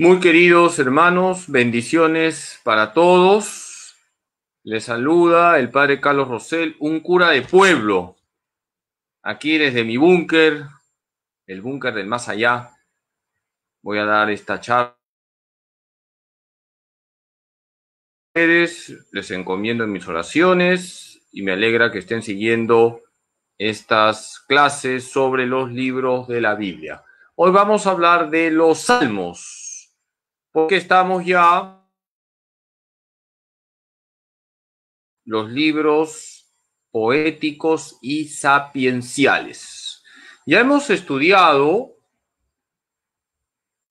Muy queridos hermanos, bendiciones para todos. Les saluda el padre Carlos Rosell, un cura de pueblo, aquí desde mi búnker, el búnker del más allá. Voy a dar esta charla. Les encomiendo en mis oraciones y me alegra que estén siguiendo estas clases sobre los libros de la Biblia. Hoy vamos a hablar de los salmos porque estamos ya los libros poéticos y sapienciales. Ya hemos estudiado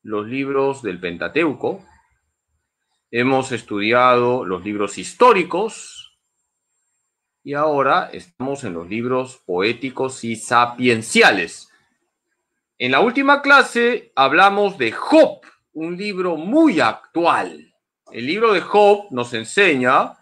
los libros del Pentateuco, hemos estudiado los libros históricos y ahora estamos en los libros poéticos y sapienciales. En la última clase hablamos de Job, un libro muy actual. El libro de Job nos enseña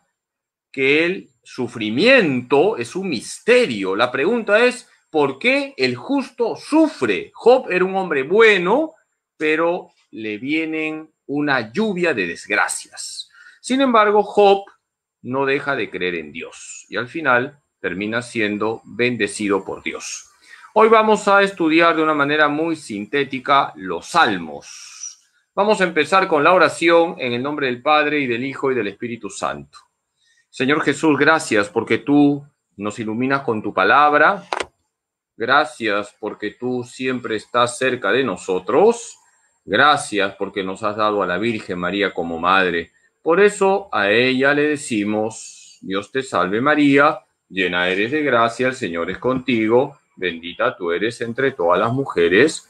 que el sufrimiento es un misterio. La pregunta es, ¿por qué el justo sufre? Job era un hombre bueno, pero le vienen una lluvia de desgracias. Sin embargo, Job no deja de creer en Dios y al final termina siendo bendecido por Dios. Hoy vamos a estudiar de una manera muy sintética los salmos. Vamos a empezar con la oración en el nombre del Padre y del Hijo y del Espíritu Santo. Señor Jesús, gracias porque tú nos iluminas con tu palabra. Gracias porque tú siempre estás cerca de nosotros. Gracias porque nos has dado a la Virgen María como madre. Por eso a ella le decimos, Dios te salve María, llena eres de gracia, el Señor es contigo, bendita tú eres entre todas las mujeres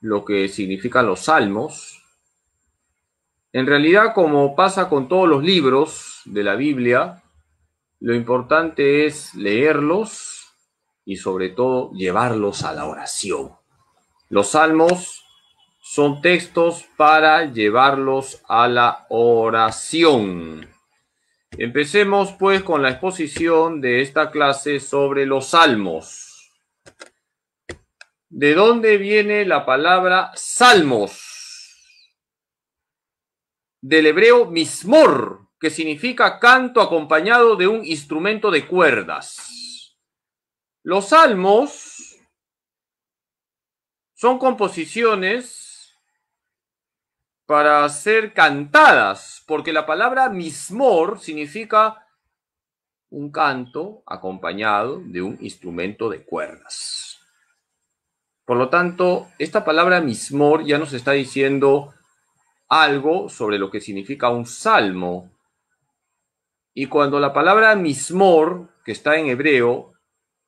lo que significan los salmos. En realidad, como pasa con todos los libros de la Biblia, lo importante es leerlos y sobre todo llevarlos a la oración. Los salmos son textos para llevarlos a la oración. Empecemos pues con la exposición de esta clase sobre los salmos. ¿De dónde viene la palabra salmos? Del hebreo mismor, que significa canto acompañado de un instrumento de cuerdas. Los salmos son composiciones para ser cantadas, porque la palabra mismor significa un canto acompañado de un instrumento de cuerdas. Por lo tanto, esta palabra mismor ya nos está diciendo algo sobre lo que significa un salmo. Y cuando la palabra mismor, que está en hebreo,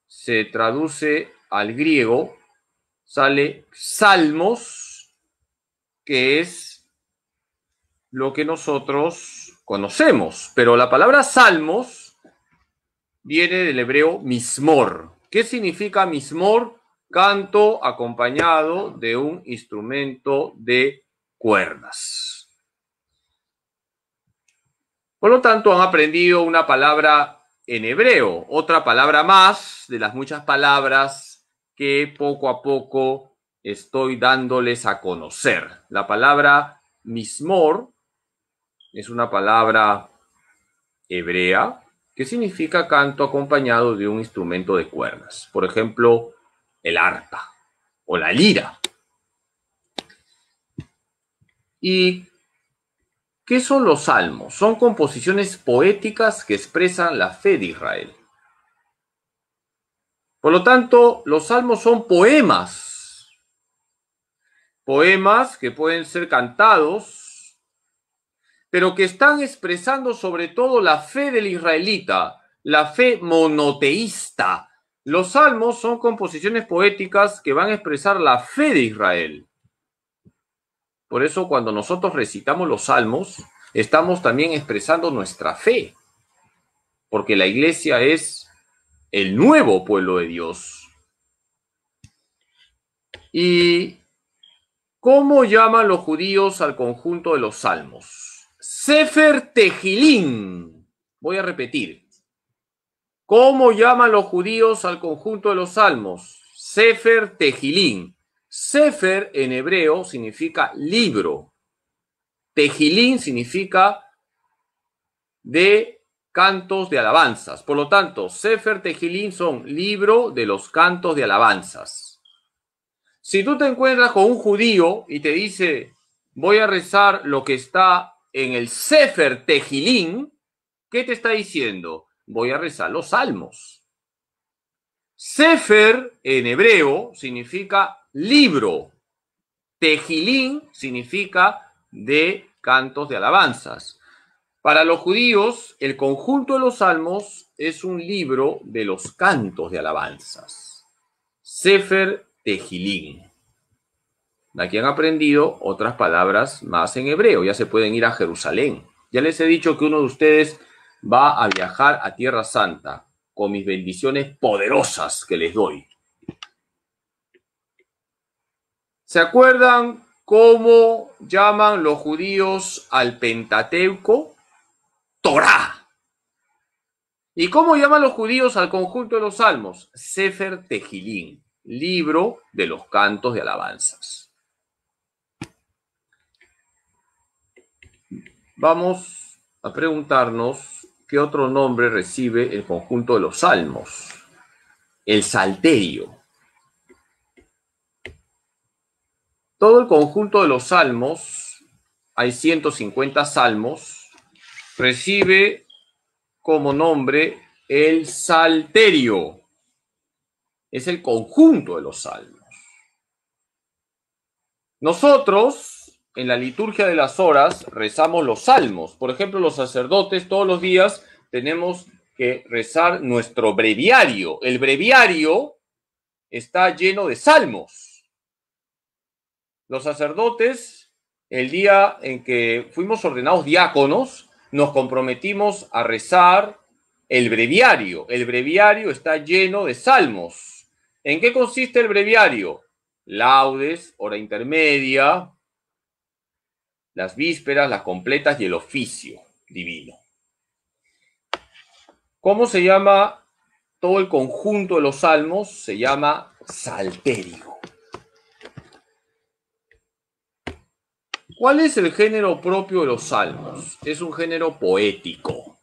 se traduce al griego, sale salmos, que es lo que nosotros conocemos. Pero la palabra salmos viene del hebreo mismor. ¿Qué significa mismor? canto acompañado de un instrumento de cuerdas. Por lo tanto, han aprendido una palabra en hebreo, otra palabra más de las muchas palabras que poco a poco estoy dándoles a conocer. La palabra mismor es una palabra hebrea que significa canto acompañado de un instrumento de cuerdas. Por ejemplo, el arpa o la lira. ¿Y qué son los salmos? Son composiciones poéticas que expresan la fe de Israel. Por lo tanto, los salmos son poemas. Poemas que pueden ser cantados, pero que están expresando sobre todo la fe del israelita, la fe monoteísta, los salmos son composiciones poéticas que van a expresar la fe de Israel. Por eso cuando nosotros recitamos los salmos, estamos también expresando nuestra fe, porque la iglesia es el nuevo pueblo de Dios. ¿Y cómo llaman los judíos al conjunto de los salmos? Sefer Tejilín. Voy a repetir. ¿Cómo llaman los judíos al conjunto de los salmos? Sefer Tejilín. Sefer en hebreo significa libro. Tejilín significa de cantos de alabanzas. Por lo tanto, Sefer Tejilín son libro de los cantos de alabanzas. Si tú te encuentras con un judío y te dice, voy a rezar lo que está en el Sefer Tejilín, ¿qué te está diciendo? voy a rezar los salmos. Sefer en hebreo significa libro. Tejilín significa de cantos de alabanzas. Para los judíos, el conjunto de los salmos es un libro de los cantos de alabanzas. Sefer Tejilín. Aquí han aprendido otras palabras más en hebreo. Ya se pueden ir a Jerusalén. Ya les he dicho que uno de ustedes va a viajar a Tierra Santa con mis bendiciones poderosas que les doy. ¿Se acuerdan cómo llaman los judíos al Pentateuco? Torá. ¿Y cómo llaman los judíos al conjunto de los salmos? Sefer Tejilín, libro de los cantos de alabanzas. Vamos a preguntarnos ¿qué otro nombre recibe el conjunto de los salmos? El salterio. Todo el conjunto de los salmos, hay 150 salmos, recibe como nombre el salterio. Es el conjunto de los salmos. Nosotros en la liturgia de las horas rezamos los salmos. Por ejemplo, los sacerdotes todos los días tenemos que rezar nuestro breviario. El breviario está lleno de salmos. Los sacerdotes, el día en que fuimos ordenados diáconos, nos comprometimos a rezar el breviario. El breviario está lleno de salmos. ¿En qué consiste el breviario? Laudes, hora intermedia, las vísperas, las completas y el oficio divino. ¿Cómo se llama todo el conjunto de los salmos? Se llama salterio. ¿Cuál es el género propio de los salmos? Es un género poético.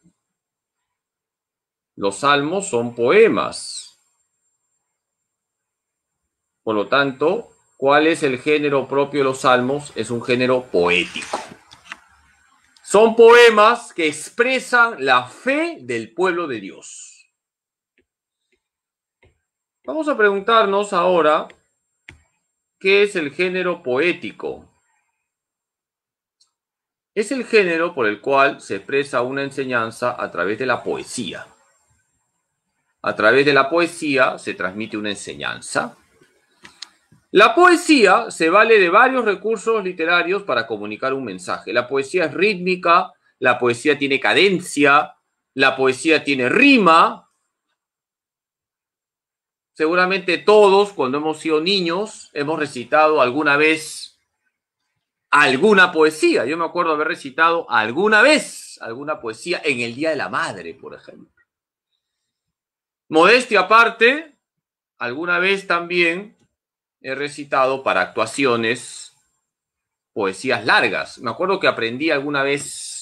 Los salmos son poemas. Por lo tanto, ¿Cuál es el género propio de los salmos? Es un género poético. Son poemas que expresan la fe del pueblo de Dios. Vamos a preguntarnos ahora qué es el género poético. Es el género por el cual se expresa una enseñanza a través de la poesía. A través de la poesía se transmite una enseñanza la poesía se vale de varios recursos literarios para comunicar un mensaje. La poesía es rítmica, la poesía tiene cadencia, la poesía tiene rima. Seguramente todos, cuando hemos sido niños, hemos recitado alguna vez alguna poesía. Yo me acuerdo haber recitado alguna vez alguna poesía en el Día de la Madre, por ejemplo. Modestia aparte, alguna vez también he recitado para actuaciones poesías largas. Me acuerdo que aprendí alguna vez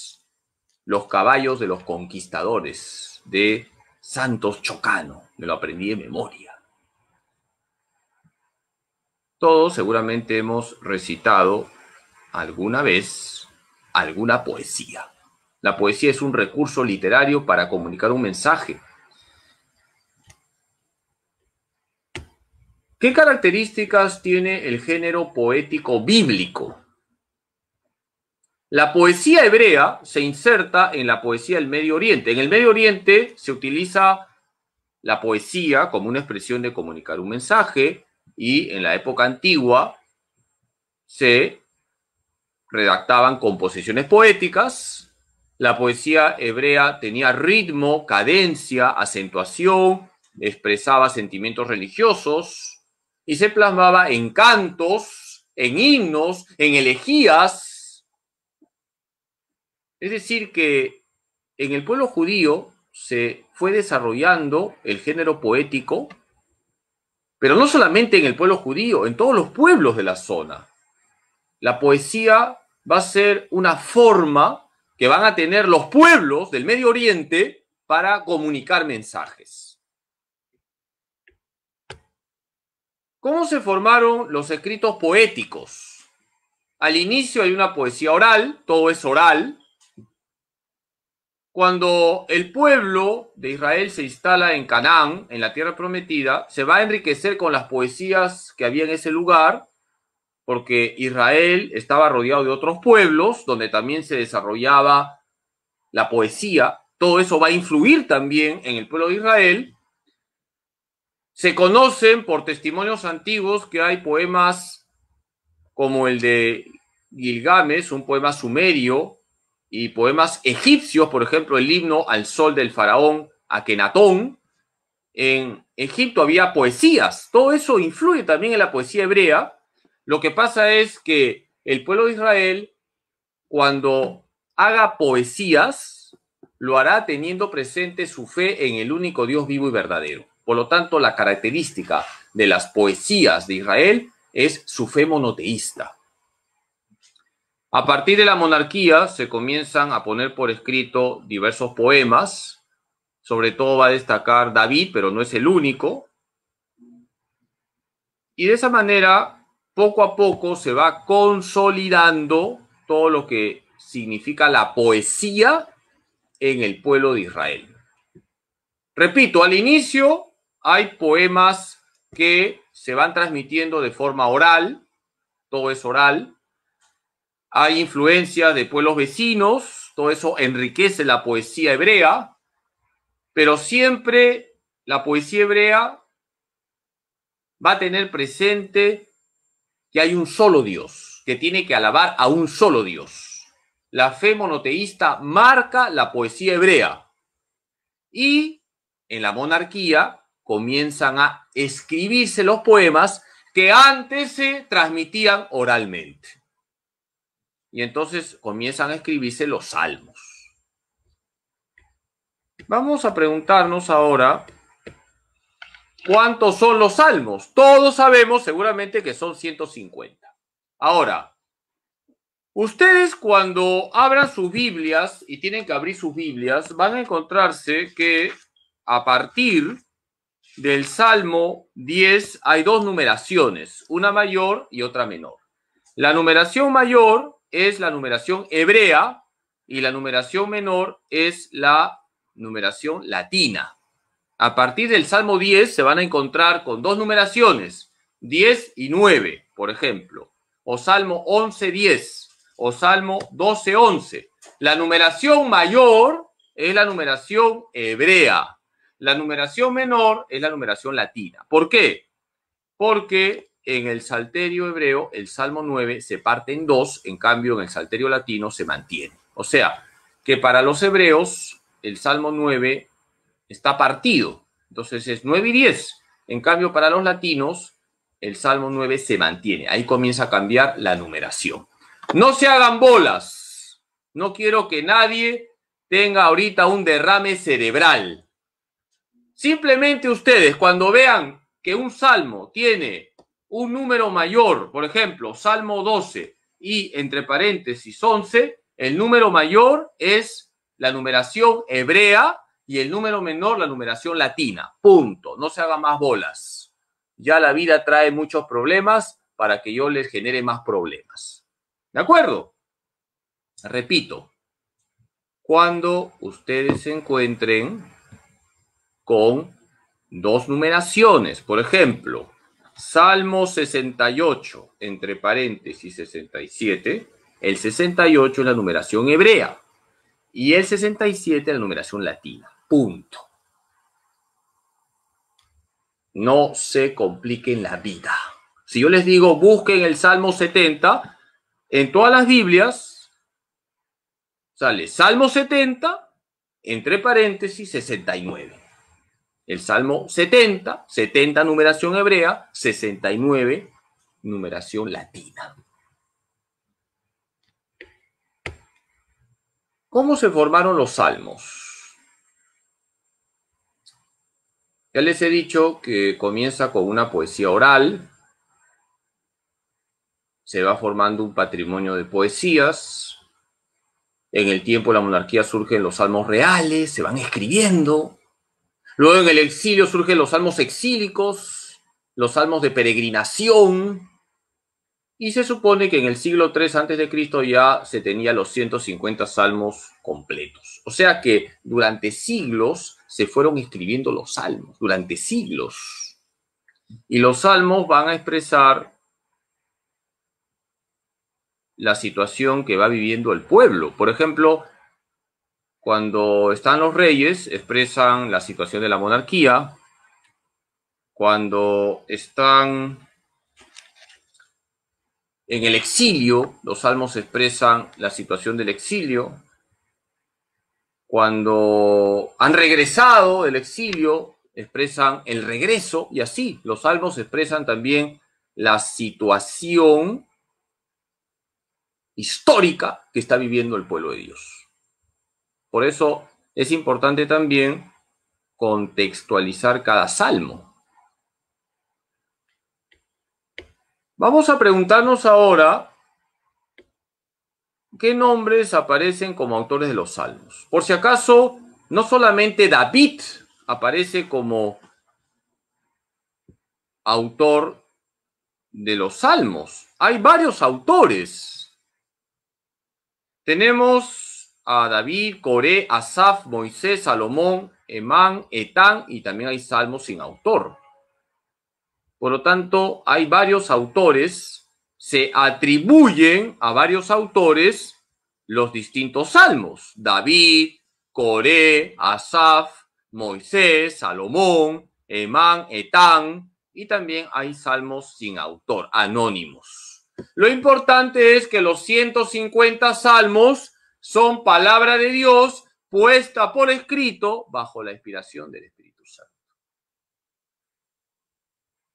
Los caballos de los conquistadores de Santos Chocano. Me lo aprendí de memoria. Todos seguramente hemos recitado alguna vez alguna poesía. La poesía es un recurso literario para comunicar un mensaje ¿Qué características tiene el género poético bíblico? La poesía hebrea se inserta en la poesía del Medio Oriente. En el Medio Oriente se utiliza la poesía como una expresión de comunicar un mensaje y en la época antigua se redactaban composiciones poéticas. La poesía hebrea tenía ritmo, cadencia, acentuación, expresaba sentimientos religiosos, y se plasmaba en cantos, en himnos, en elegías. Es decir, que en el pueblo judío se fue desarrollando el género poético, pero no solamente en el pueblo judío, en todos los pueblos de la zona. La poesía va a ser una forma que van a tener los pueblos del Medio Oriente para comunicar mensajes. ¿Cómo se formaron los escritos poéticos? Al inicio hay una poesía oral, todo es oral. Cuando el pueblo de Israel se instala en Canaán, en la tierra prometida, se va a enriquecer con las poesías que había en ese lugar, porque Israel estaba rodeado de otros pueblos donde también se desarrollaba la poesía. Todo eso va a influir también en el pueblo de Israel se conocen por testimonios antiguos que hay poemas como el de Gilgamesh, un poema sumerio, y poemas egipcios, por ejemplo, el himno al sol del faraón Akenatón. En Egipto había poesías, todo eso influye también en la poesía hebrea. Lo que pasa es que el pueblo de Israel, cuando haga poesías, lo hará teniendo presente su fe en el único Dios vivo y verdadero. Por lo tanto, la característica de las poesías de Israel es su fe monoteísta. A partir de la monarquía se comienzan a poner por escrito diversos poemas, sobre todo va a destacar David, pero no es el único. Y de esa manera, poco a poco se va consolidando todo lo que significa la poesía en el pueblo de Israel. Repito, al inicio hay poemas que se van transmitiendo de forma oral, todo es oral. Hay influencia de pueblos vecinos, todo eso enriquece la poesía hebrea, pero siempre la poesía hebrea va a tener presente que hay un solo Dios, que tiene que alabar a un solo Dios. La fe monoteísta marca la poesía hebrea. Y en la monarquía, comienzan a escribirse los poemas que antes se transmitían oralmente. Y entonces comienzan a escribirse los salmos. Vamos a preguntarnos ahora cuántos son los salmos. Todos sabemos seguramente que son 150. Ahora, ustedes cuando abran sus Biblias y tienen que abrir sus Biblias, van a encontrarse que a partir del Salmo 10 hay dos numeraciones, una mayor y otra menor. La numeración mayor es la numeración hebrea y la numeración menor es la numeración latina. A partir del Salmo 10 se van a encontrar con dos numeraciones, 10 y 9, por ejemplo, o Salmo 11, 10, o Salmo 12, 11. La numeración mayor es la numeración hebrea la numeración menor es la numeración latina. ¿Por qué? Porque en el salterio hebreo el Salmo 9 se parte en dos, en cambio en el salterio latino se mantiene. O sea, que para los hebreos el Salmo 9 está partido, entonces es 9 y 10. En cambio para los latinos el Salmo 9 se mantiene. Ahí comienza a cambiar la numeración. No se hagan bolas. No quiero que nadie tenga ahorita un derrame cerebral. Simplemente ustedes, cuando vean que un salmo tiene un número mayor, por ejemplo, salmo 12 y entre paréntesis 11, el número mayor es la numeración hebrea y el número menor la numeración latina. Punto. No se haga más bolas. Ya la vida trae muchos problemas para que yo les genere más problemas. ¿De acuerdo? Repito, cuando ustedes se encuentren con dos numeraciones. Por ejemplo, Salmo 68, entre paréntesis 67. El 68 es la numeración hebrea y el 67 es la numeración latina. Punto. No se compliquen la vida. Si yo les digo busquen el Salmo 70, en todas las Biblias sale Salmo 70, entre paréntesis 69 el Salmo 70, 70 numeración hebrea, 69 numeración latina. ¿Cómo se formaron los salmos? Ya les he dicho que comienza con una poesía oral, se va formando un patrimonio de poesías, en el tiempo de la monarquía surgen los salmos reales, se van escribiendo, Luego en el exilio surgen los salmos exílicos, los salmos de peregrinación, y se supone que en el siglo III a.C. ya se tenía los 150 salmos completos. O sea que durante siglos se fueron escribiendo los salmos, durante siglos. Y los salmos van a expresar la situación que va viviendo el pueblo. Por ejemplo, cuando están los reyes, expresan la situación de la monarquía. Cuando están en el exilio, los salmos expresan la situación del exilio. Cuando han regresado del exilio, expresan el regreso y así los salmos expresan también la situación histórica que está viviendo el pueblo de Dios. Por eso es importante también contextualizar cada salmo. Vamos a preguntarnos ahora qué nombres aparecen como autores de los salmos. Por si acaso, no solamente David aparece como autor de los salmos. Hay varios autores. Tenemos a David, Coré, Asaf, Moisés, Salomón, Emán, Etán y también hay salmos sin autor. Por lo tanto, hay varios autores, se atribuyen a varios autores los distintos salmos. David, Coré, Asaf, Moisés, Salomón, Emán, Etán y también hay salmos sin autor, anónimos. Lo importante es que los 150 salmos son palabra de Dios puesta por escrito bajo la inspiración del Espíritu Santo.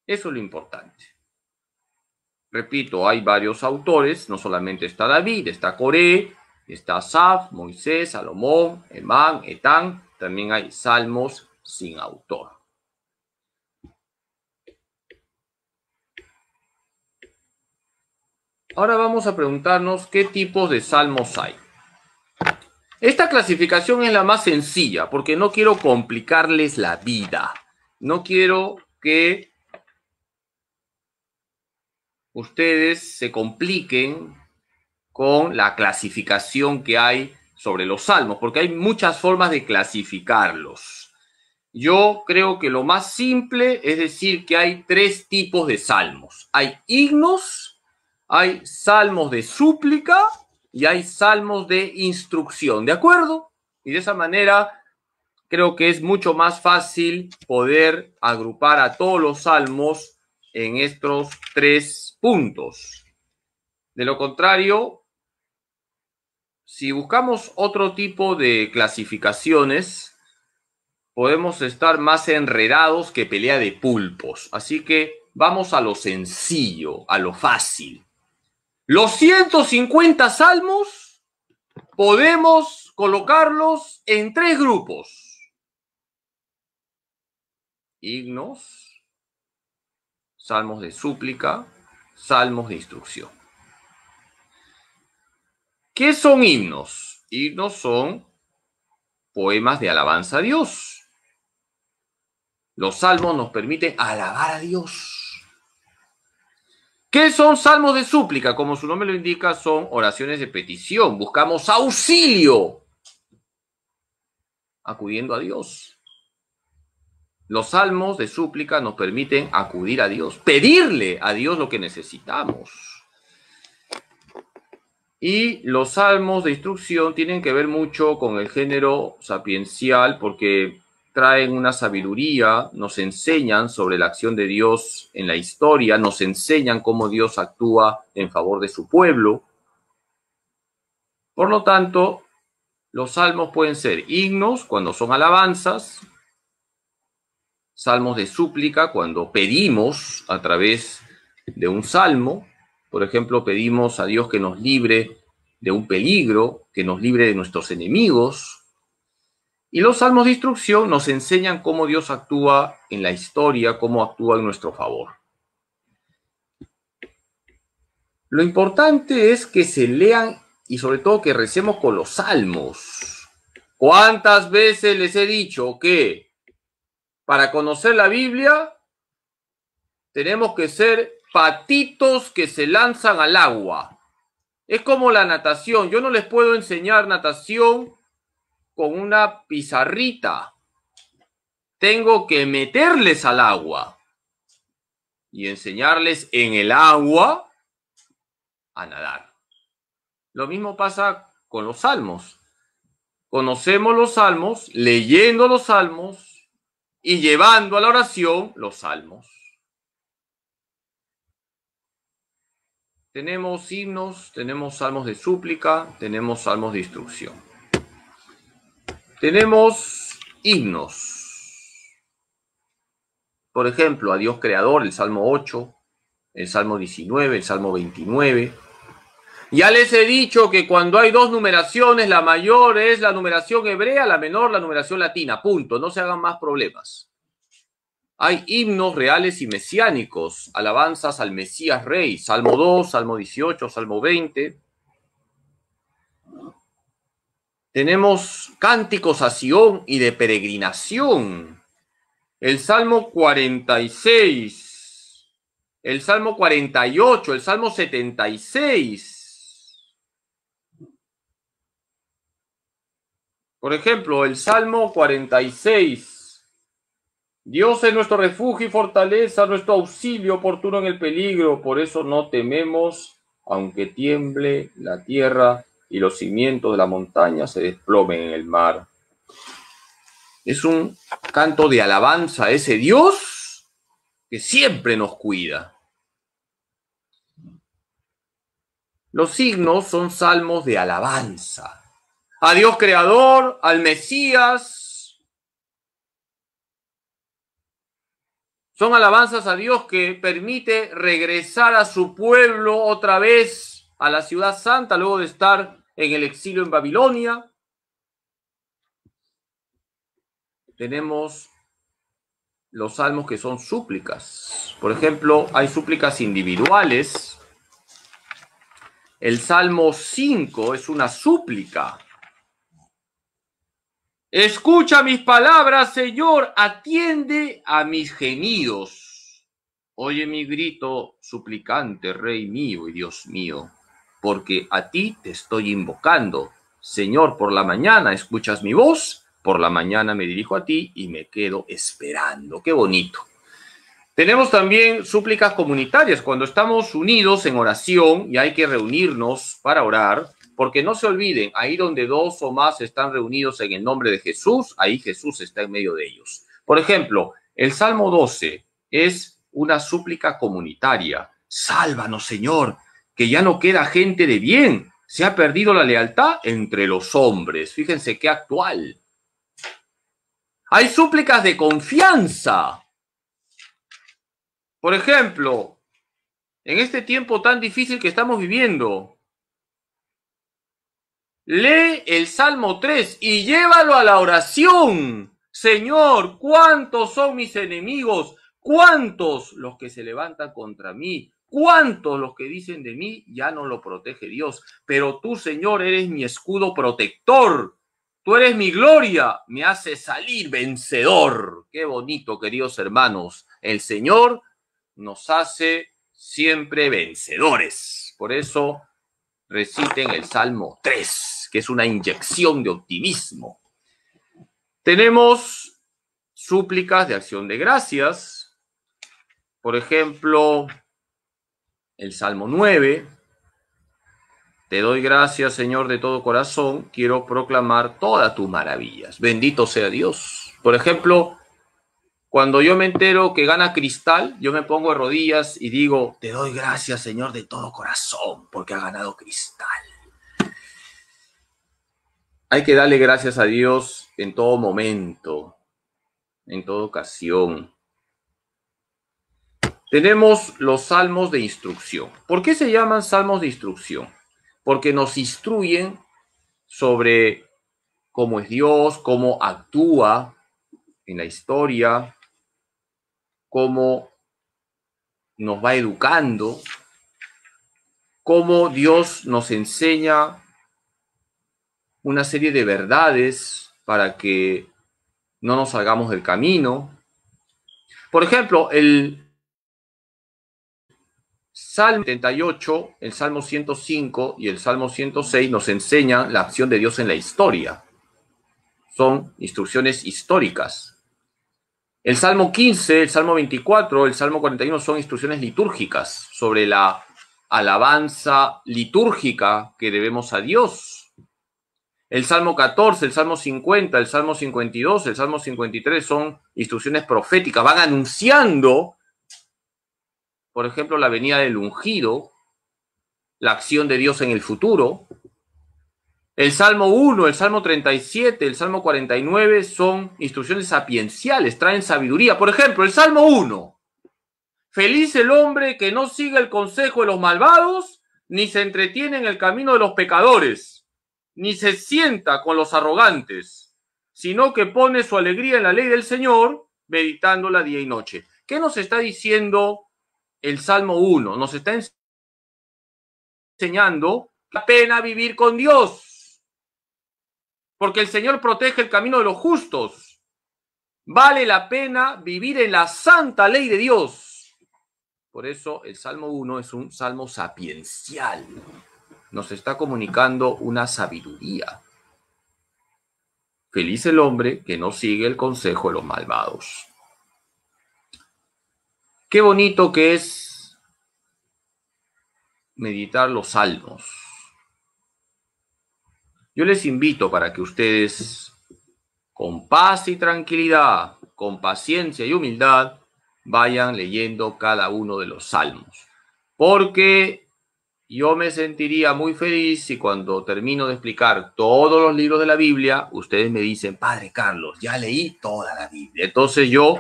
Eso es lo importante. Repito, hay varios autores, no solamente está David, está Coré, está Asaf, Moisés, Salomón, Emán, Etán, también hay salmos sin autor. Ahora vamos a preguntarnos qué tipos de salmos hay. Esta clasificación es la más sencilla porque no quiero complicarles la vida. No quiero que ustedes se compliquen con la clasificación que hay sobre los salmos, porque hay muchas formas de clasificarlos. Yo creo que lo más simple es decir que hay tres tipos de salmos. Hay himnos, hay salmos de súplica y hay salmos de instrucción, ¿de acuerdo? Y de esa manera creo que es mucho más fácil poder agrupar a todos los salmos en estos tres puntos. De lo contrario, si buscamos otro tipo de clasificaciones, podemos estar más enredados que pelea de pulpos. Así que vamos a lo sencillo, a lo fácil. Los 150 salmos podemos colocarlos en tres grupos. Himnos, salmos de súplica, salmos de instrucción. ¿Qué son himnos? Himnos son poemas de alabanza a Dios. Los salmos nos permiten alabar a Dios. ¿Qué son salmos de súplica? Como su nombre lo indica, son oraciones de petición. Buscamos auxilio acudiendo a Dios. Los salmos de súplica nos permiten acudir a Dios, pedirle a Dios lo que necesitamos. Y los salmos de instrucción tienen que ver mucho con el género sapiencial porque traen una sabiduría, nos enseñan sobre la acción de Dios en la historia, nos enseñan cómo Dios actúa en favor de su pueblo. Por lo tanto, los salmos pueden ser himnos cuando son alabanzas, salmos de súplica cuando pedimos a través de un salmo. Por ejemplo, pedimos a Dios que nos libre de un peligro, que nos libre de nuestros enemigos, y los salmos de instrucción nos enseñan cómo Dios actúa en la historia, cómo actúa en nuestro favor. Lo importante es que se lean y sobre todo que recemos con los salmos. ¿Cuántas veces les he dicho que para conocer la Biblia tenemos que ser patitos que se lanzan al agua? Es como la natación. Yo no les puedo enseñar natación con una pizarrita. Tengo que meterles al agua y enseñarles en el agua a nadar. Lo mismo pasa con los salmos. Conocemos los salmos, leyendo los salmos y llevando a la oración los salmos. Tenemos himnos, tenemos salmos de súplica, tenemos salmos de instrucción. Tenemos himnos. Por ejemplo, a Dios Creador, el Salmo 8, el Salmo 19, el Salmo 29. Ya les he dicho que cuando hay dos numeraciones, la mayor es la numeración hebrea, la menor la numeración latina. Punto. No se hagan más problemas. Hay himnos reales y mesiánicos, alabanzas al Mesías Rey, Salmo 2, Salmo 18, Salmo 20. Tenemos cánticos a Sión y de peregrinación. El Salmo 46, el Salmo 48, el Salmo 76. Por ejemplo, el Salmo 46. Dios es nuestro refugio y fortaleza, nuestro auxilio oportuno en el peligro, por eso no tememos, aunque tiemble la tierra y los cimientos de la montaña se desplomen en el mar. Es un canto de alabanza a ese Dios que siempre nos cuida. Los signos son salmos de alabanza. A Dios creador, al Mesías. Son alabanzas a Dios que permite regresar a su pueblo otra vez a la ciudad santa luego de estar en el exilio en Babilonia. Tenemos los salmos que son súplicas. Por ejemplo, hay súplicas individuales. El Salmo 5 es una súplica. Escucha mis palabras, Señor, atiende a mis gemidos. Oye mi grito suplicante, Rey mío y Dios mío porque a ti te estoy invocando. Señor, por la mañana escuchas mi voz, por la mañana me dirijo a ti y me quedo esperando. Qué bonito. Tenemos también súplicas comunitarias, cuando estamos unidos en oración y hay que reunirnos para orar, porque no se olviden, ahí donde dos o más están reunidos en el nombre de Jesús, ahí Jesús está en medio de ellos. Por ejemplo, el Salmo 12 es una súplica comunitaria. Sálvanos, Señor, que ya no queda gente de bien. Se ha perdido la lealtad entre los hombres. Fíjense qué actual. Hay súplicas de confianza. Por ejemplo, en este tiempo tan difícil que estamos viviendo, lee el Salmo 3 y llévalo a la oración. Señor, ¿cuántos son mis enemigos? ¿Cuántos los que se levantan contra mí? ¿Cuántos los que dicen de mí ya no lo protege Dios? Pero tú, Señor, eres mi escudo protector. Tú eres mi gloria, me hace salir vencedor. Qué bonito, queridos hermanos. El Señor nos hace siempre vencedores. Por eso reciten el Salmo 3, que es una inyección de optimismo. Tenemos súplicas de acción de gracias. Por ejemplo, el Salmo 9. Te doy gracias, Señor, de todo corazón. Quiero proclamar todas tus maravillas. Bendito sea Dios. Por ejemplo, cuando yo me entero que gana Cristal, yo me pongo de rodillas y digo, te doy gracias, Señor, de todo corazón, porque ha ganado Cristal. Hay que darle gracias a Dios en todo momento, en toda ocasión. Tenemos los salmos de instrucción. ¿Por qué se llaman salmos de instrucción? Porque nos instruyen sobre cómo es Dios, cómo actúa en la historia, cómo nos va educando, cómo Dios nos enseña una serie de verdades para que no nos salgamos del camino. Por ejemplo, el Salmo 78, el Salmo 105 y el Salmo 106 nos enseñan la acción de Dios en la historia. Son instrucciones históricas. El Salmo 15, el Salmo 24, el Salmo 41 son instrucciones litúrgicas sobre la alabanza litúrgica que debemos a Dios. El Salmo 14, el Salmo 50, el Salmo 52, el Salmo 53 son instrucciones proféticas, van anunciando por ejemplo, la venida del ungido, la acción de Dios en el futuro. El Salmo 1, el Salmo 37, el Salmo 49 son instrucciones sapienciales, traen sabiduría. Por ejemplo, el Salmo 1. Feliz el hombre que no sigue el consejo de los malvados, ni se entretiene en el camino de los pecadores, ni se sienta con los arrogantes, sino que pone su alegría en la ley del Señor, meditándola día y noche. ¿Qué nos está diciendo el Salmo 1, nos está enseñando la pena vivir con Dios, porque el Señor protege el camino de los justos. Vale la pena vivir en la santa ley de Dios. Por eso el Salmo 1 es un salmo sapiencial. Nos está comunicando una sabiduría. Feliz el hombre que no sigue el consejo de los malvados. Qué bonito que es meditar los salmos. Yo les invito para que ustedes, con paz y tranquilidad, con paciencia y humildad, vayan leyendo cada uno de los salmos. Porque yo me sentiría muy feliz si cuando termino de explicar todos los libros de la Biblia, ustedes me dicen, Padre Carlos, ya leí toda la Biblia. Entonces yo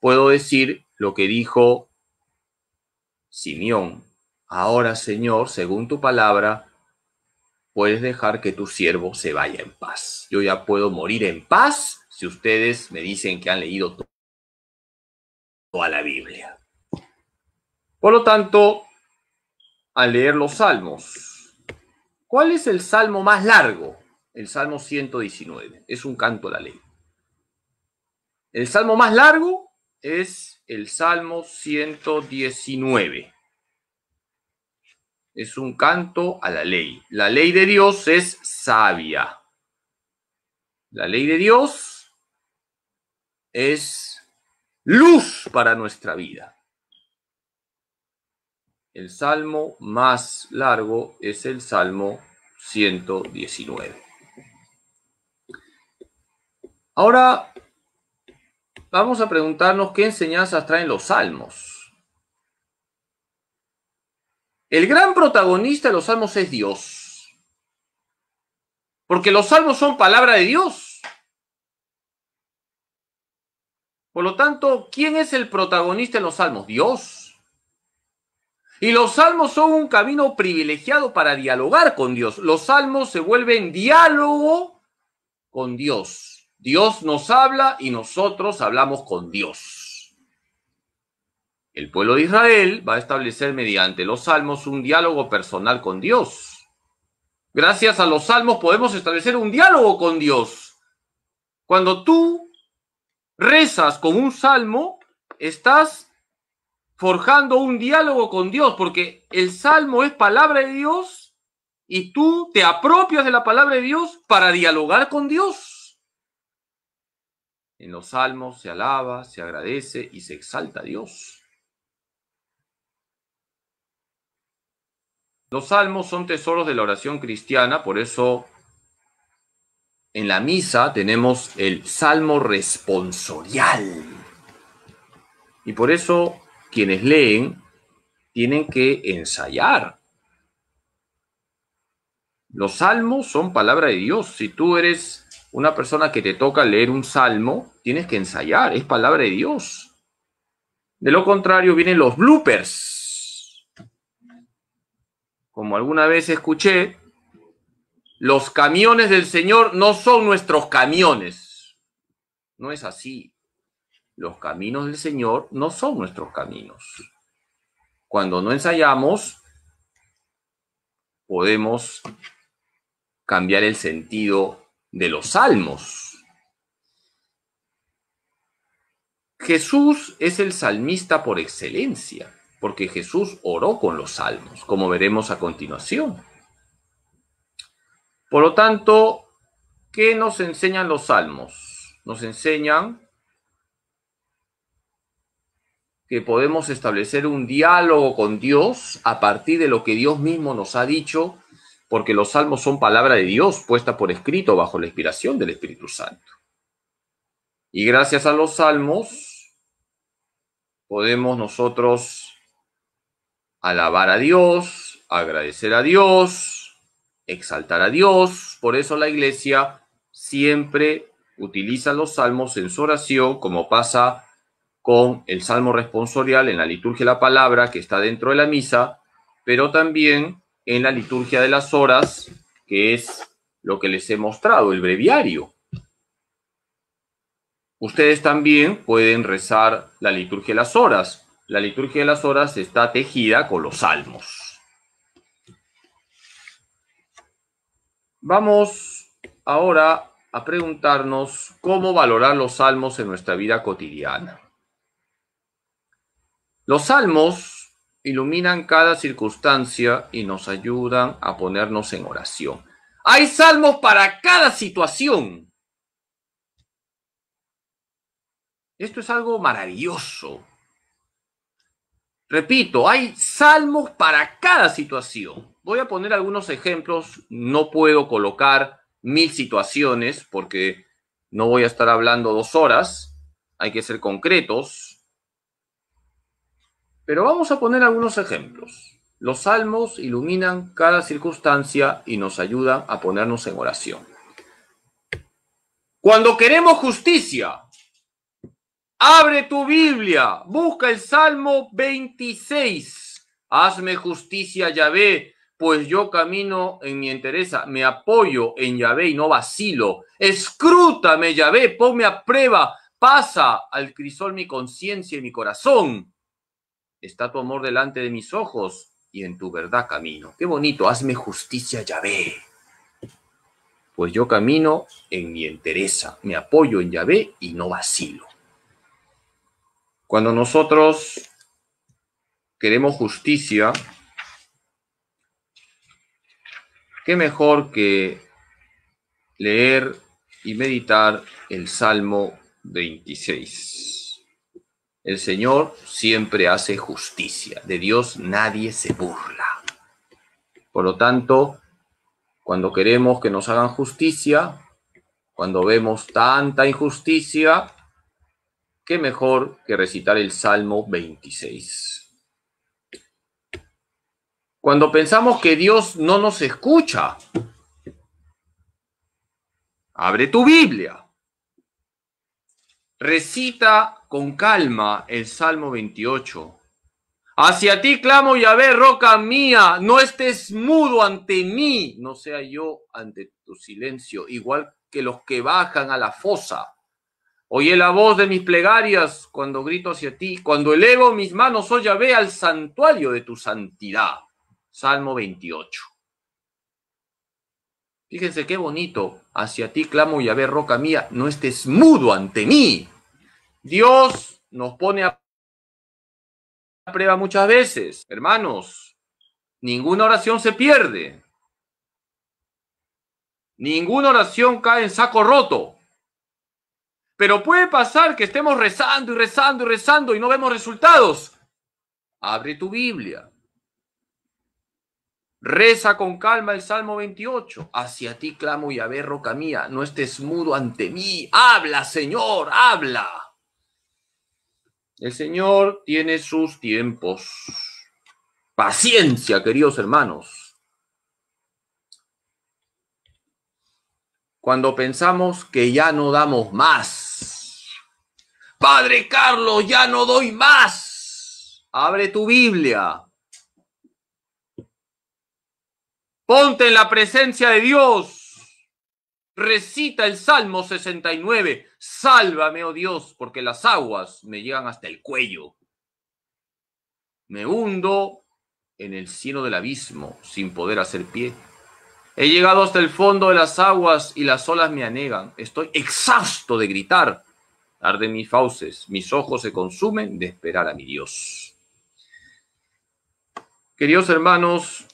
puedo decir lo que dijo Simeón. Ahora, Señor, según tu palabra, puedes dejar que tu siervo se vaya en paz. Yo ya puedo morir en paz si ustedes me dicen que han leído toda la Biblia. Por lo tanto, al leer los salmos, ¿cuál es el salmo más largo? El Salmo 119. Es un canto de la ley. El salmo más largo es el Salmo 119. Es un canto a la ley. La ley de Dios es sabia. La ley de Dios es luz para nuestra vida. El salmo más largo es el Salmo 119. Ahora vamos a preguntarnos qué enseñanzas traen los salmos. El gran protagonista de los salmos es Dios. Porque los salmos son palabra de Dios. Por lo tanto, ¿quién es el protagonista de los salmos? Dios. Y los salmos son un camino privilegiado para dialogar con Dios. Los salmos se vuelven diálogo con Dios. Dios nos habla y nosotros hablamos con Dios. El pueblo de Israel va a establecer mediante los salmos un diálogo personal con Dios. Gracias a los salmos podemos establecer un diálogo con Dios. Cuando tú rezas con un salmo, estás forjando un diálogo con Dios, porque el salmo es palabra de Dios y tú te apropias de la palabra de Dios para dialogar con Dios. En los salmos se alaba, se agradece y se exalta a Dios. Los salmos son tesoros de la oración cristiana, por eso en la misa tenemos el salmo responsorial. Y por eso quienes leen tienen que ensayar. Los salmos son palabra de Dios. Si tú eres una persona que te toca leer un salmo, tienes que ensayar, es palabra de Dios. De lo contrario, vienen los bloopers. Como alguna vez escuché, los camiones del Señor no son nuestros camiones. No es así. Los caminos del Señor no son nuestros caminos. Cuando no ensayamos, podemos cambiar el sentido de los salmos. Jesús es el salmista por excelencia, porque Jesús oró con los salmos, como veremos a continuación. Por lo tanto, ¿qué nos enseñan los salmos? Nos enseñan que podemos establecer un diálogo con Dios a partir de lo que Dios mismo nos ha dicho porque los salmos son palabra de Dios puesta por escrito bajo la inspiración del Espíritu Santo. Y gracias a los salmos podemos nosotros alabar a Dios, agradecer a Dios, exaltar a Dios. Por eso la iglesia siempre utiliza los salmos en su oración, como pasa con el salmo responsorial en la liturgia de la palabra que está dentro de la misa, pero también en la liturgia de las horas, que es lo que les he mostrado, el breviario. Ustedes también pueden rezar la liturgia de las horas. La liturgia de las horas está tejida con los salmos. Vamos ahora a preguntarnos cómo valorar los salmos en nuestra vida cotidiana. Los salmos iluminan cada circunstancia y nos ayudan a ponernos en oración. Hay salmos para cada situación. Esto es algo maravilloso. Repito, hay salmos para cada situación. Voy a poner algunos ejemplos. No puedo colocar mil situaciones porque no voy a estar hablando dos horas. Hay que ser concretos. Pero vamos a poner algunos ejemplos. Los salmos iluminan cada circunstancia y nos ayudan a ponernos en oración. Cuando queremos justicia, abre tu Biblia, busca el Salmo 26. Hazme justicia, Yahvé, pues yo camino en mi entereza, me apoyo en Yahvé y no vacilo. Escrútame, Yahvé, ponme a prueba, pasa al crisol mi conciencia y mi corazón está tu amor delante de mis ojos y en tu verdad camino. Qué bonito, hazme justicia, Yahvé. Pues yo camino en mi entereza, me apoyo en Yahvé y no vacilo. Cuando nosotros queremos justicia, qué mejor que leer y meditar el Salmo 26. El Señor siempre hace justicia. De Dios nadie se burla. Por lo tanto, cuando queremos que nos hagan justicia, cuando vemos tanta injusticia, qué mejor que recitar el Salmo 26. Cuando pensamos que Dios no nos escucha, abre tu Biblia recita con calma el Salmo 28. Hacia ti clamo, Yahvé, roca mía, no estés mudo ante mí, no sea yo ante tu silencio, igual que los que bajan a la fosa. Oye la voz de mis plegarias cuando grito hacia ti, cuando elevo mis manos, oh Yahvé, al santuario de tu santidad. Salmo 28. Fíjense qué bonito. Hacia ti clamo, y a ver roca mía, no estés mudo ante mí. Dios nos pone a prueba muchas veces, hermanos. Ninguna oración se pierde. Ninguna oración cae en saco roto. Pero puede pasar que estemos rezando y rezando y rezando y no vemos resultados. Abre tu Biblia. Reza con calma el Salmo 28. Hacia ti clamo, y ver roca mía, no estés mudo ante mí. Habla, Señor, habla. El Señor tiene sus tiempos. Paciencia, queridos hermanos. Cuando pensamos que ya no damos más. Padre Carlos, ya no doy más. Abre tu Biblia Ponte en la presencia de Dios. Recita el Salmo 69. Sálvame, oh Dios, porque las aguas me llegan hasta el cuello. Me hundo en el cielo del abismo sin poder hacer pie. He llegado hasta el fondo de las aguas y las olas me anegan. Estoy exhausto de gritar. Arden mis fauces, mis ojos se consumen de esperar a mi Dios. Queridos hermanos,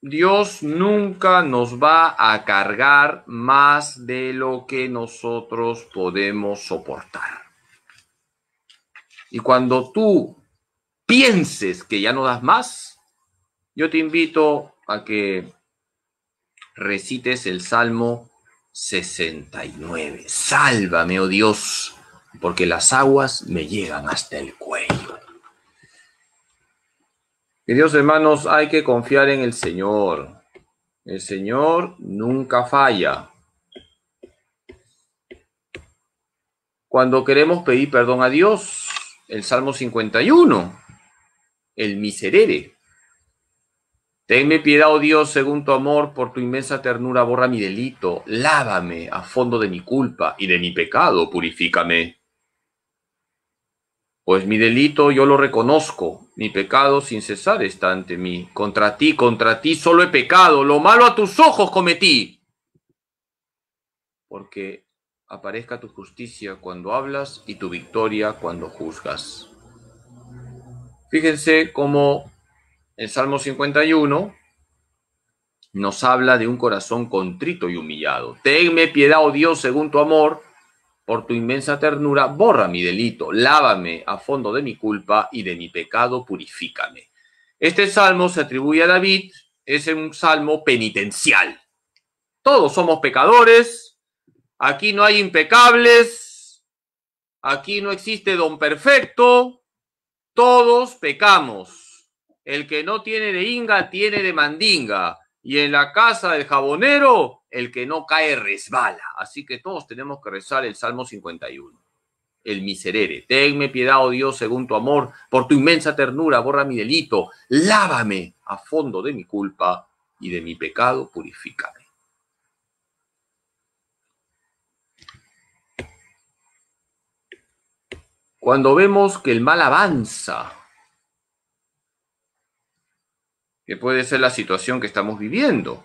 Dios nunca nos va a cargar más de lo que nosotros podemos soportar. Y cuando tú pienses que ya no das más, yo te invito a que recites el Salmo 69. Sálvame, oh Dios, porque las aguas me llegan hasta el cuello dios hermanos, hay que confiar en el Señor. El Señor nunca falla. Cuando queremos pedir perdón a Dios, el Salmo 51, el miserere. Tenme piedad, oh Dios, según tu amor, por tu inmensa ternura, borra mi delito, lávame a fondo de mi culpa y de mi pecado, purifícame. Pues mi delito yo lo reconozco, mi pecado sin cesar está ante mí. Contra ti, contra ti solo he pecado, lo malo a tus ojos cometí. Porque aparezca tu justicia cuando hablas y tu victoria cuando juzgas. Fíjense cómo el Salmo 51 nos habla de un corazón contrito y humillado. Tenme piedad, oh Dios, según tu amor, por tu inmensa ternura, borra mi delito, lávame a fondo de mi culpa y de mi pecado, purifícame. Este salmo se atribuye a David, es un salmo penitencial. Todos somos pecadores, aquí no hay impecables, aquí no existe don perfecto, todos pecamos. El que no tiene de inga, tiene de mandinga. Y en la casa del jabonero, el que no cae resbala. Así que todos tenemos que rezar el Salmo 51. El miserere. Tenme piedad, oh Dios, según tu amor, por tu inmensa ternura, borra mi delito, lávame a fondo de mi culpa y de mi pecado, purifícame. Cuando vemos que el mal avanza, que puede ser la situación que estamos viviendo.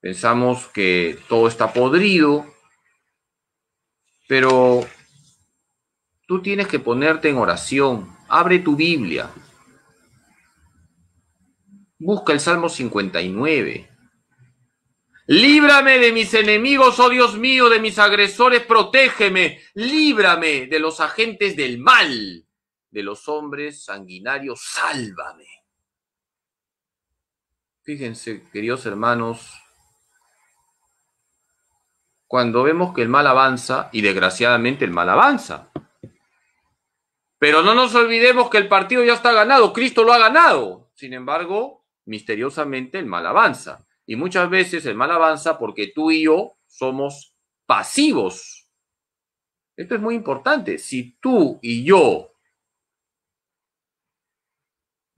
Pensamos que todo está podrido, pero tú tienes que ponerte en oración, abre tu Biblia, busca el Salmo 59. Líbrame de mis enemigos, oh Dios mío, de mis agresores, protégeme, líbrame de los agentes del mal de los hombres sanguinarios, sálvame. Fíjense, queridos hermanos, cuando vemos que el mal avanza, y desgraciadamente el mal avanza, pero no nos olvidemos que el partido ya está ganado, Cristo lo ha ganado. Sin embargo, misteriosamente el mal avanza. Y muchas veces el mal avanza porque tú y yo somos pasivos. Esto es muy importante. Si tú y yo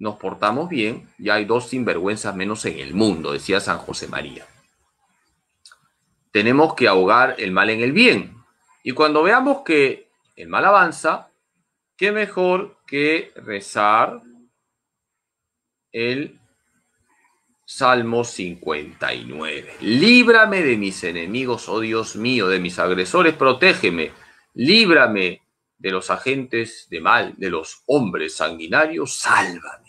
nos portamos bien, y hay dos sinvergüenzas menos en el mundo, decía San José María. Tenemos que ahogar el mal en el bien. Y cuando veamos que el mal avanza, qué mejor que rezar el Salmo 59. Líbrame de mis enemigos, oh Dios mío, de mis agresores, protégeme. Líbrame de los agentes de mal, de los hombres sanguinarios, sálvame.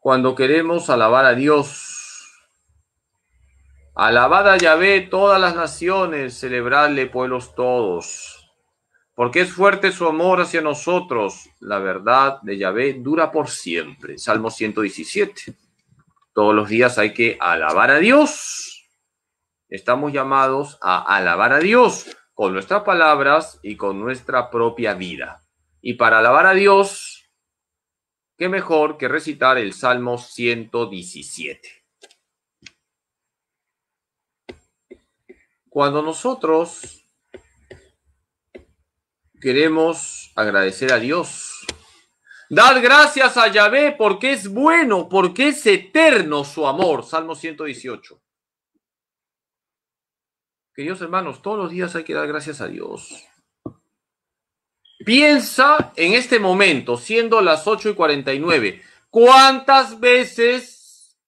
cuando queremos alabar a Dios. Alabada a Yahvé todas las naciones, celebradle pueblos todos, porque es fuerte su amor hacia nosotros. La verdad de Yahvé dura por siempre. Salmo 117. Todos los días hay que alabar a Dios. Estamos llamados a alabar a Dios con nuestras palabras y con nuestra propia vida. Y para alabar a Dios qué mejor que recitar el Salmo 117. Cuando nosotros queremos agradecer a Dios, dar gracias a Yahvé porque es bueno, porque es eterno su amor. Salmo 118. Queridos hermanos, todos los días hay que dar gracias a Dios. Piensa en este momento, siendo las 8 y 49, ¿cuántas veces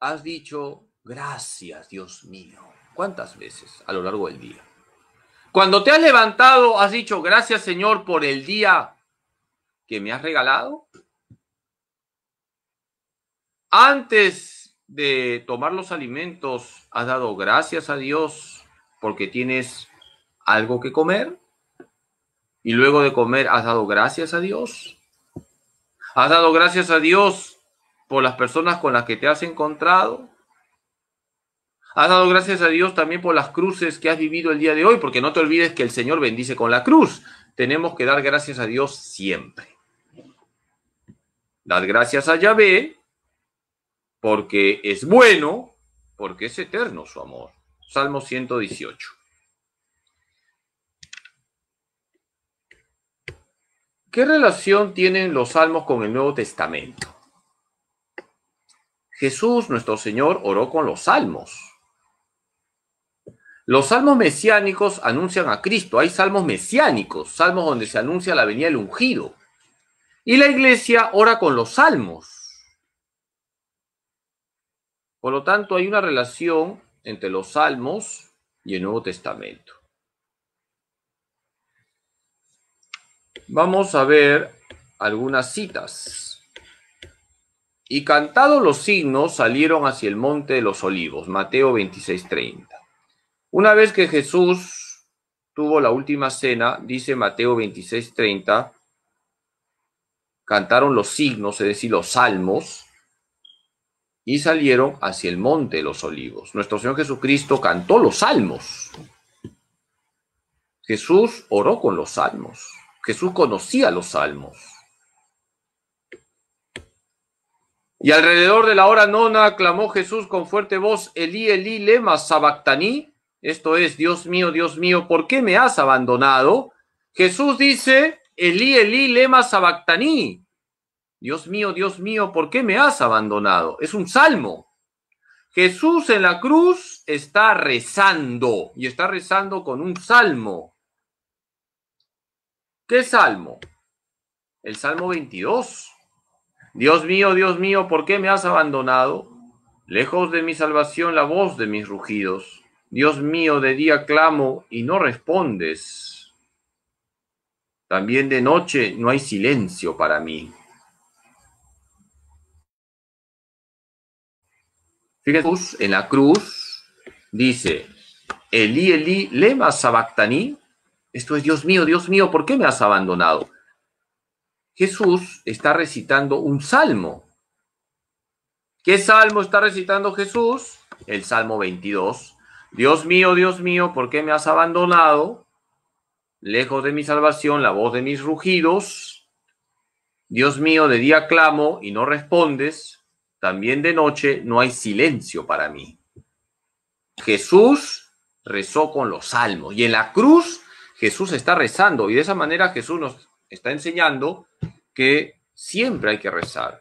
has dicho gracias, Dios mío? ¿Cuántas veces a lo largo del día? Cuando te has levantado, has dicho gracias, Señor, por el día que me has regalado. Antes de tomar los alimentos, has dado gracias a Dios porque tienes algo que comer y luego de comer has dado gracias a Dios. Has dado gracias a Dios por las personas con las que te has encontrado. Has dado gracias a Dios también por las cruces que has vivido el día de hoy, porque no te olvides que el Señor bendice con la cruz. Tenemos que dar gracias a Dios siempre. Dar gracias a Yahvé, porque es bueno, porque es eterno su amor. Salmo 118. ¿Qué relación tienen los salmos con el Nuevo Testamento? Jesús, nuestro Señor, oró con los salmos. Los salmos mesiánicos anuncian a Cristo. Hay salmos mesiánicos, salmos donde se anuncia la venida del ungido. Y la iglesia ora con los salmos. Por lo tanto, hay una relación entre los salmos y el Nuevo Testamento. vamos a ver algunas citas. Y cantado los signos salieron hacia el monte de los olivos, Mateo 26:30. Una vez que Jesús tuvo la última cena, dice Mateo 26:30, cantaron los signos, es decir, los salmos, y salieron hacia el monte de los olivos. Nuestro Señor Jesucristo cantó los salmos. Jesús oró con los salmos. Jesús conocía los salmos. Y alrededor de la hora nona clamó Jesús con fuerte voz, Elí, Elí, lema sabactaní, esto es, Dios mío, Dios mío, ¿por qué me has abandonado? Jesús dice, Elí, Elí, lema sabactaní, Dios mío, Dios mío, ¿por qué me has abandonado? Es un salmo. Jesús en la cruz está rezando y está rezando con un salmo. ¿Qué salmo? El Salmo 22. Dios mío, Dios mío, ¿por qué me has abandonado? Lejos de mi salvación la voz de mis rugidos. Dios mío, de día clamo y no respondes. También de noche no hay silencio para mí. Fíjense, en la cruz dice, Elí, Elí, lema sabactaní, esto es, Dios mío, Dios mío, ¿por qué me has abandonado? Jesús está recitando un salmo. ¿Qué salmo está recitando Jesús? El Salmo 22. Dios mío, Dios mío, ¿por qué me has abandonado? Lejos de mi salvación, la voz de mis rugidos. Dios mío, de día clamo y no respondes. También de noche no hay silencio para mí. Jesús rezó con los salmos y en la cruz Jesús está rezando y de esa manera Jesús nos está enseñando que siempre hay que rezar.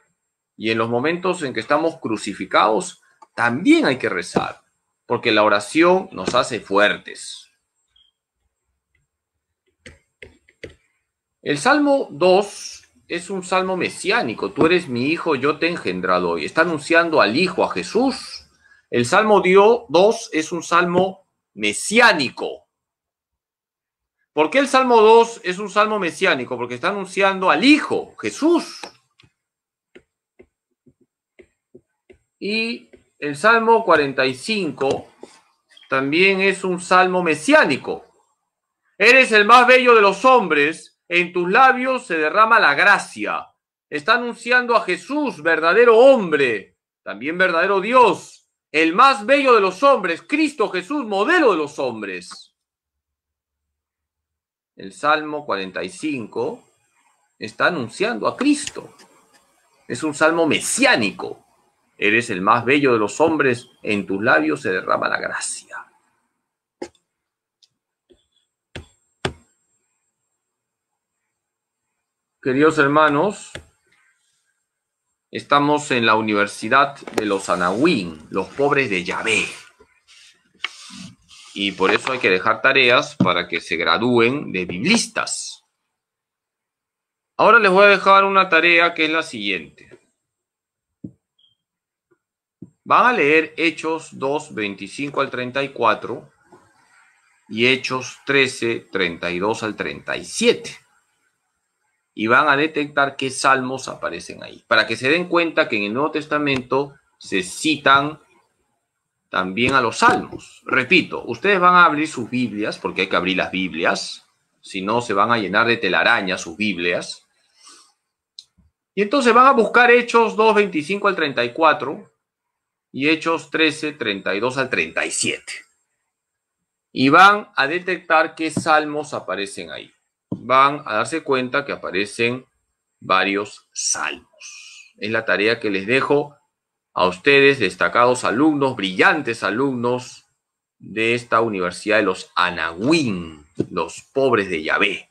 Y en los momentos en que estamos crucificados, también hay que rezar, porque la oración nos hace fuertes. El Salmo 2 es un salmo mesiánico. Tú eres mi hijo, yo te he engendrado hoy. Está anunciando al Hijo, a Jesús. El Salmo 2 es un salmo mesiánico. ¿Por qué el Salmo 2 es un salmo mesiánico? Porque está anunciando al Hijo, Jesús. Y el Salmo 45 también es un salmo mesiánico. Eres el más bello de los hombres, en tus labios se derrama la gracia. Está anunciando a Jesús, verdadero hombre, también verdadero Dios, el más bello de los hombres, Cristo Jesús, modelo de los hombres el Salmo 45, está anunciando a Cristo. Es un salmo mesiánico. Eres el más bello de los hombres, en tus labios se derrama la gracia. Queridos hermanos, estamos en la Universidad de los Anahuín, los pobres de Yahvé y por eso hay que dejar tareas para que se gradúen de biblistas. Ahora les voy a dejar una tarea que es la siguiente. Van a leer Hechos 2, 25 al 34 y Hechos 13, 32 al 37. Y van a detectar qué salmos aparecen ahí, para que se den cuenta que en el Nuevo Testamento se citan también a los salmos. Repito, ustedes van a abrir sus Biblias, porque hay que abrir las Biblias, si no se van a llenar de telaraña sus Biblias. Y entonces van a buscar Hechos 2, 25 al 34 y Hechos 13, 32 al 37. Y van a detectar qué salmos aparecen ahí. Van a darse cuenta que aparecen varios salmos. Es la tarea que les dejo a ustedes, destacados alumnos, brillantes alumnos de esta Universidad de los Anahuín, los pobres de Yahvé,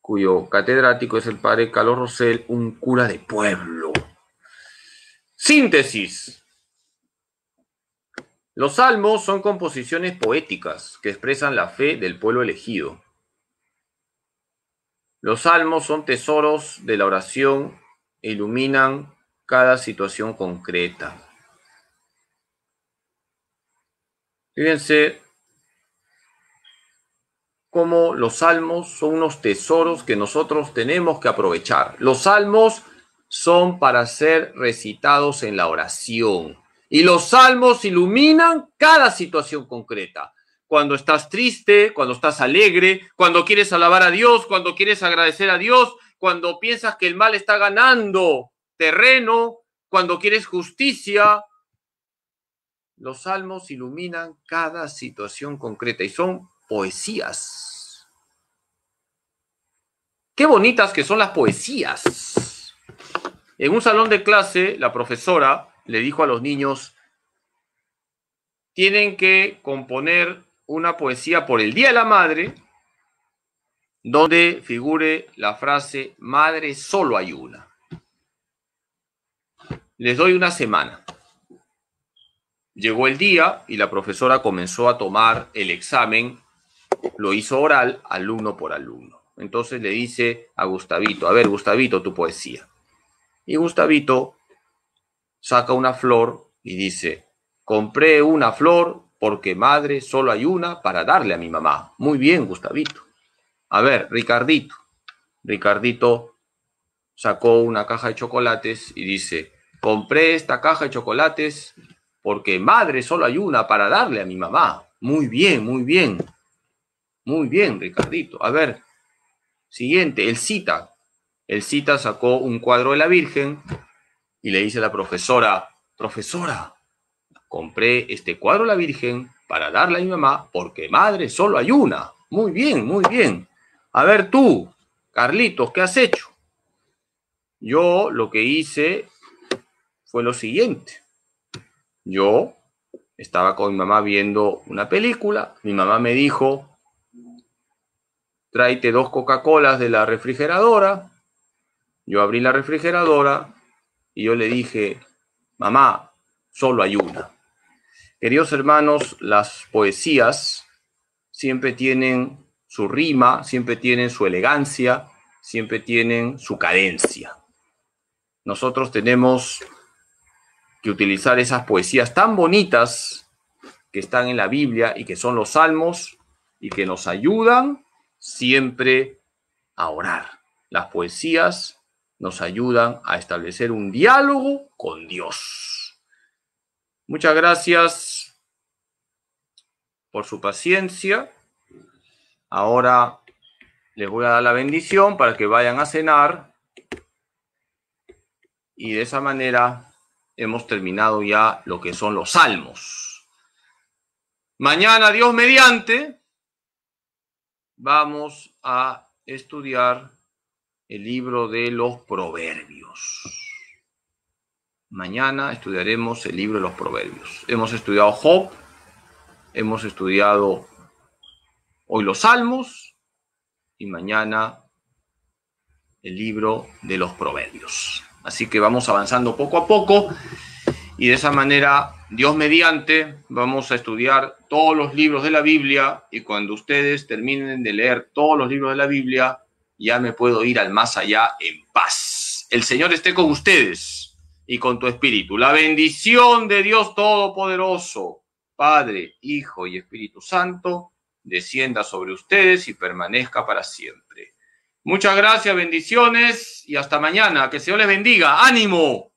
cuyo catedrático es el padre Carlos Rosell, un cura de pueblo. Síntesis. Los salmos son composiciones poéticas que expresan la fe del pueblo elegido. Los salmos son tesoros de la oración iluminan cada situación concreta. Fíjense cómo los salmos son unos tesoros que nosotros tenemos que aprovechar. Los salmos son para ser recitados en la oración. Y los salmos iluminan cada situación concreta. Cuando estás triste, cuando estás alegre, cuando quieres alabar a Dios, cuando quieres agradecer a Dios, cuando piensas que el mal está ganando terreno, cuando quieres justicia. Los salmos iluminan cada situación concreta y son poesías. Qué bonitas que son las poesías. En un salón de clase, la profesora le dijo a los niños, tienen que componer una poesía por el Día de la Madre donde figure la frase madre solo hay una. Les doy una semana. Llegó el día y la profesora comenzó a tomar el examen, lo hizo oral, alumno por alumno. Entonces le dice a Gustavito, a ver, Gustavito, tu poesía. Y Gustavito saca una flor y dice, compré una flor porque madre solo hay una para darle a mi mamá. Muy bien, Gustavito. A ver, Ricardito. Ricardito sacó una caja de chocolates y dice, compré esta caja de chocolates porque madre solo hay una para darle a mi mamá. Muy bien, muy bien. Muy bien, Ricardito. A ver, siguiente, el cita. El cita sacó un cuadro de la Virgen y le dice a la profesora, profesora, compré este cuadro de la Virgen para darle a mi mamá porque madre solo hay una. Muy bien, muy bien. A ver tú, Carlitos, ¿qué has hecho? Yo lo que hice fue lo siguiente. Yo estaba con mi mamá viendo una película, mi mamá me dijo, tráete dos Coca-Colas de la refrigeradora. Yo abrí la refrigeradora y yo le dije, mamá, solo hay una. Queridos hermanos, las poesías siempre tienen su rima, siempre tienen su elegancia, siempre tienen su cadencia. Nosotros tenemos que utilizar esas poesías tan bonitas que están en la Biblia y que son los salmos y que nos ayudan siempre a orar. Las poesías nos ayudan a establecer un diálogo con Dios. Muchas gracias por su paciencia. Ahora les voy a dar la bendición para que vayan a cenar. Y de esa manera hemos terminado ya lo que son los salmos. Mañana, Dios mediante, vamos a estudiar el libro de los proverbios. Mañana estudiaremos el libro de los proverbios. Hemos estudiado Job, hemos estudiado Hoy los Salmos y mañana el libro de los Proverbios. Así que vamos avanzando poco a poco y de esa manera, Dios mediante, vamos a estudiar todos los libros de la Biblia y cuando ustedes terminen de leer todos los libros de la Biblia, ya me puedo ir al más allá en paz. El Señor esté con ustedes y con tu espíritu. La bendición de Dios Todopoderoso, Padre, Hijo y Espíritu Santo descienda sobre ustedes y permanezca para siempre. Muchas gracias, bendiciones y hasta mañana. Que el Señor les bendiga. ¡Ánimo!